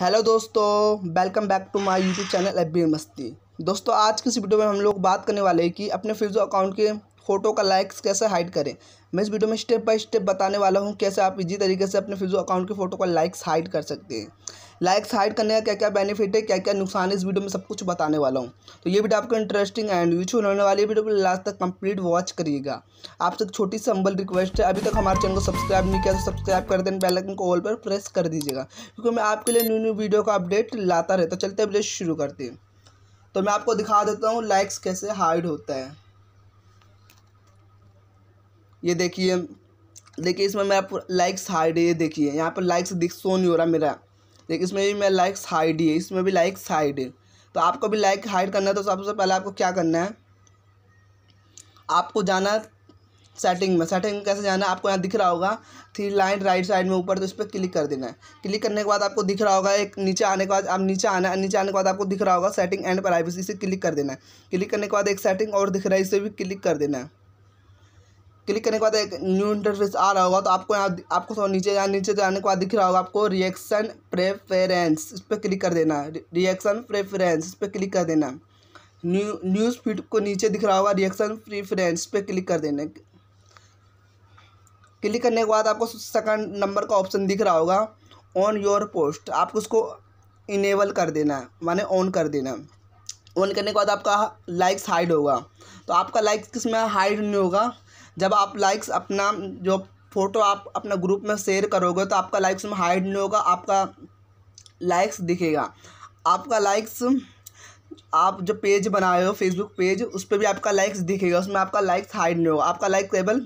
hello दोस्तों welcome back to my YouTube channel F मस्ती दोस्तों आज की इस वीडियो में हम लोग बात करने वाले हैं कि अपने फेसबुक अकाउंट के फ़ोटो का लाइक्स कैसे हाइड करें मैं इस वीडियो में स्टेप बाय स्टेप बताने वाला हूँ कैसे आप इजी तरीके से अपने फेसबुक अकाउंट के फ़ोटो का लाइक्स हाइड कर सकते हैं लाइक्स हाइड करने का क्या क्या बेनिफिट है क्या क्या नुकसान है इस वीडियो में सब कुछ बताने वाला हूँ तो ये वीडियो आपको इंटरेस्टिंग एंड यूजफुल होने वाली है वीडियो को लास्ट तक कंप्लीट वॉच करिएगा आपसे एक छोटी सी अम्बल रिक्वेस्ट है अभी तक हमारे चैनल को सब्सक्राइब नहीं किया तो सब्सक्राइब कर देने पहले को ऑल पर प्रेस कर दीजिएगा क्योंकि मैं आपके लिए न्यू न्यू वीडियो का अपडेट लाता रहता चलते अपडेट शुरू करते हैं तो मैं आपको दिखा देता हूँ लाइक्स कैसे हाइड होता है ये देखिए देखिए इसमें मैं लाइक्स हाइड है ये देखिए यहाँ पर लाइक्स दिख सो नहीं हो रहा मेरा देखिए इसमें भी मेरा लाइक्स हाइड है इसमें भी लाइक्स हाइड है तो आपको भी लाइक हाइड करना है तो सबसे पहले आपको क्या करना है आपको जाना सेटिंग में सेटिंग में कैसे जाना है आपको यहाँ दिख रहा होगा थ्री लाइन राइट साइड में ऊपर तो इस पर क्लिक कर देना है क्लिक करने के बाद आपको दिख रहा होगा एक नीचे आने के बाद आप नीचे आना नीचे आने के बाद आपको दिख रहा होगा सेटिंग एंड प्राइवेसी इसे क्लिक कर देना है क्लिक करने के बाद एक सेटिंग और दिख रहा है इसे भी क्लिक कर देना है क्लिक करने के बाद एक न्यू इंटरफेस आ रहा होगा तो आपको यहाँ आपको नीचे जाने नीचे जाने के बाद दिख रहा होगा आपको रिएक्शन प्रेफरेंस इस पर क्लिक कर देना रिएक्शन प्रेफरेंस इस पर क्लिक कर देना न्यू न्यूज़ फीड को नीचे दिख रहा होगा रिएक्शन प्रेफरेंस पे क्लिक कर देना क्लिक करने के बाद आपको सेकंड नंबर का ऑप्शन दिख रहा होगा ऑन योर पोस्ट आपको उसको इनेबल कर देना है माने ऑन कर देना ऑन करने के बाद आपका लाइक्स हाइड होगा तो आपका लाइक्स किस में हाइड नहीं होगा जब आप लाइक्स अपना जो फ़ोटो आप अपना ग्रुप में शेयर करोगे तो आपका लाइक्स में हाइड नहीं होगा आपका लाइक्स दिखेगा आपका लाइक्स आप जो पेज बनाए हो फेसबुक पेज उस पर भी आपका लाइक्स दिखेगा उसमें आपका लाइक्स हाइड नहीं होगा आपका लाइक केवल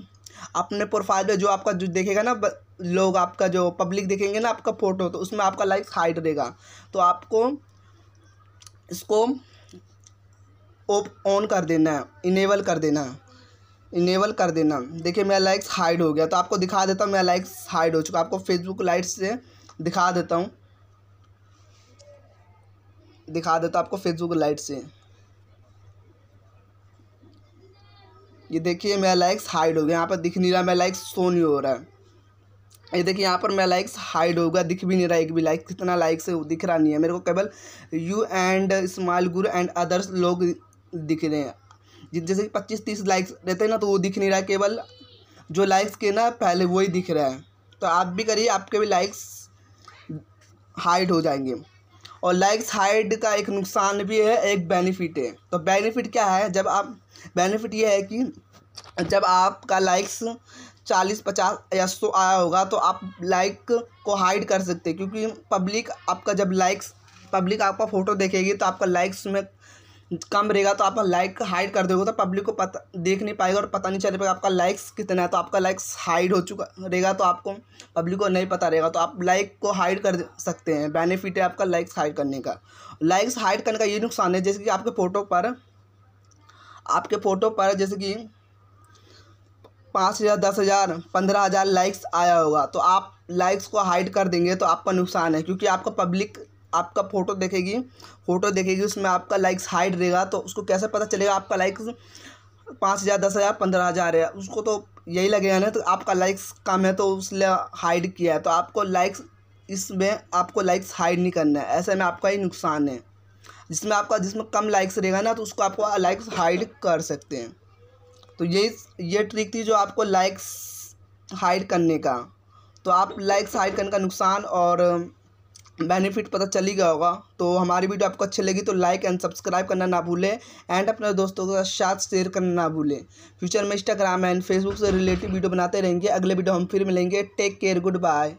अपने प्रोफाइल पे जो आपका जो देखेगा ना लोग आपका जो पब्लिक देखेंगे ना आपका फ़ोटो तो उसमें आपका लाइक्स हाइड रहेगा तो आपको इसको ऑन कर देना है इनेबल कर देना है इनेबल कर देना देखिए मेरा लाइक्स हाइड हो गया तो आपको दिखा देता हूँ मेरा लाइक्स हाइड हो चुका आपको फेसबुक लाइट से दिखा देता हूँ दिखा देता आपको फेसबुक लाइट से ये देखिए मेरा लाइक्स हाइड हो गया यहाँ पर दिख नहीं रहा मेरा लाइक्स शो नहीं हो रहा है ये देखिए यहाँ पर मेरा लाइक्स हाइड हो गया दिख भी नहीं रहा एक भी लाइक कितना लाइक से दिख रहा नहीं है मेरे को केवल you and smile guru and others लोग दिख रहे हैं जैसे कि पच्चीस तीस लाइक्स रहते हैं ना तो वो दिख नहीं रहा है केवल जो लाइक्स के ना पहले वही दिख रहा है तो आप भी करिए आपके भी लाइक्स हाइड हो जाएंगे और लाइक्स हाइड का एक नुकसान भी है एक बेनिफिट है तो बेनिफिट क्या है जब आप बेनिफिट ये है कि जब आपका लाइक्स चालीस पचास या सौ आया होगा तो आप लाइक को हाइड कर सकते हैं क्योंकि पब्लिक आपका जब लाइक्स पब्लिक आपका फ़ोटो देखेगी तो आपका लाइक्स में कम रहेगा तो आप लाइक हाइड कर दोगे तो पब्लिक को पता देख नहीं पाएगा और पता नहीं चल पाएगा आपका लाइक्स कितना है तो आपका लाइक्स हाइड हो चुका रहेगा तो आपको पब्लिक को नहीं पता रहेगा तो आप लाइक को हाइड कर सकते हैं बेनिफिट है आपका लाइक्स हाइड करने का लाइक्स हाइड करने का ये नुकसान है जैसे कि आपके फ़ोटो पर आपके फ़ोटो पर जैसे कि पाँच हज़ार दस हज़ार पंद्रह हज़ार लाइक्स आया होगा तो आप लाइक्स को हाइड कर देंगे तो आपका नुकसान है क्योंकि आपका पब्लिक आपका फ़ोटो देखेगी फ़ोटो देखेगी उसमें आपका लाइक्स हाइड रहेगा तो उसको कैसे पता चलेगा आपका लाइक्स पाँच हज़ार दस हज़ार पंद्रह हज़ार है उसको तो यही लगेगा ना तो आपका लाइक्स कम है तो उसने हाइड किया है तो आपको लाइक्स इसमें आपको लाइक्स हाइड नहीं करना है ऐसे में आपका ही नुकसान है जिसमें आपका जिसमें कम लाइक्स रहेगा ना तो उसको आपको लाइक्स हाइड कर सकते हैं तो यही ये ट्रिक थी जो आपको लाइक्स हाइड करने का तो आप लाइक्स हाइड करने का नुकसान और बेनिफिट पता चल ही गया होगा तो हमारी वीडियो आपको अच्छी लगी तो लाइक एंड सब्सक्राइब करना ना भूलें एंड अपने दोस्तों के साथ शेयर करना ना भूलें फ्यूचर में इंस्टाग्राम एंड फेसबुक से रिलेटेड वीडियो बनाते रहेंगे अगले वीडियो हम फिर मिलेंगे टेक केयर गुड बाय